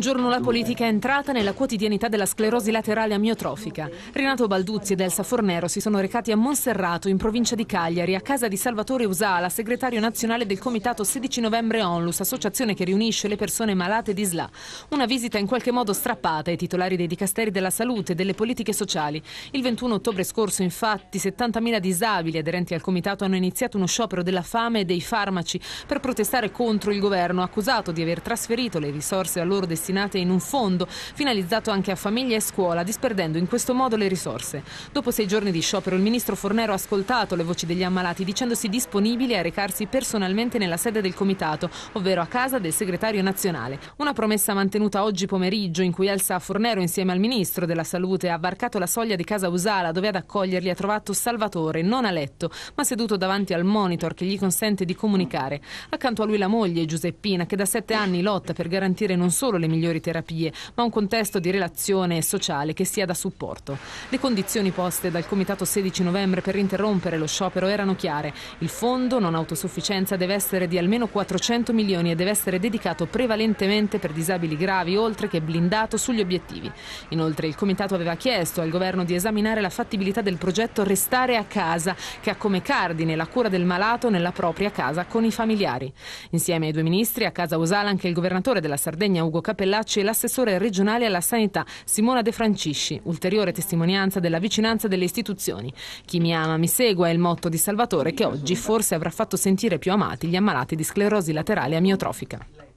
Un giorno la politica è entrata nella quotidianità della sclerosi laterale amiotrofica. Renato Balduzzi ed Elsa Fornero si sono recati a Monserrato, in provincia di Cagliari, a casa di Salvatore Usala, segretario nazionale del comitato 16 novembre ONLUS, associazione che riunisce le persone malate di SLA. Una visita in qualche modo strappata ai titolari dei dicasteri della salute e delle politiche sociali. Il 21 ottobre scorso, infatti, 70.000 disabili aderenti al comitato hanno iniziato uno sciopero della fame e dei farmaci per protestare contro il governo, accusato di aver trasferito le risorse a loro destinazione destinate in un fondo finalizzato anche a famiglie e scuola, disperdendo in questo modo le risorse. Dopo sei giorni di sciopero il ministro Fornero ha ascoltato le voci degli ammalati dicendosi disponibili a recarsi personalmente nella sede del comitato, ovvero a casa del segretario nazionale. Una promessa mantenuta oggi pomeriggio in cui Elsa Fornero insieme al ministro della salute ha varcato la soglia di casa Usala dove ad accoglierli ha trovato Salvatore, non a letto, ma seduto davanti al monitor che gli consente di comunicare. Accanto a lui la moglie Giuseppina che da sette anni lotta per garantire non solo le migliori migliori terapie, ma un contesto di relazione sociale che sia da supporto. Le condizioni poste dal Comitato 16 novembre per interrompere lo sciopero erano chiare. Il fondo non autosufficienza deve essere di almeno 400 milioni e deve essere dedicato prevalentemente per disabili gravi, oltre che blindato sugli obiettivi. Inoltre il Comitato aveva chiesto al governo di esaminare la fattibilità del progetto Restare a casa, che ha come cardine la cura del malato nella propria casa con i familiari. Insieme ai due ministri, a casa Osalan, anche il governatore della Sardegna Ugo Capellani dell'ACI e l'assessore regionale alla sanità Simona De Francisci, ulteriore testimonianza della vicinanza delle istituzioni. Chi mi ama mi segue è il motto di Salvatore che oggi forse avrà fatto sentire più amati gli ammalati di sclerosi laterale amiotrofica.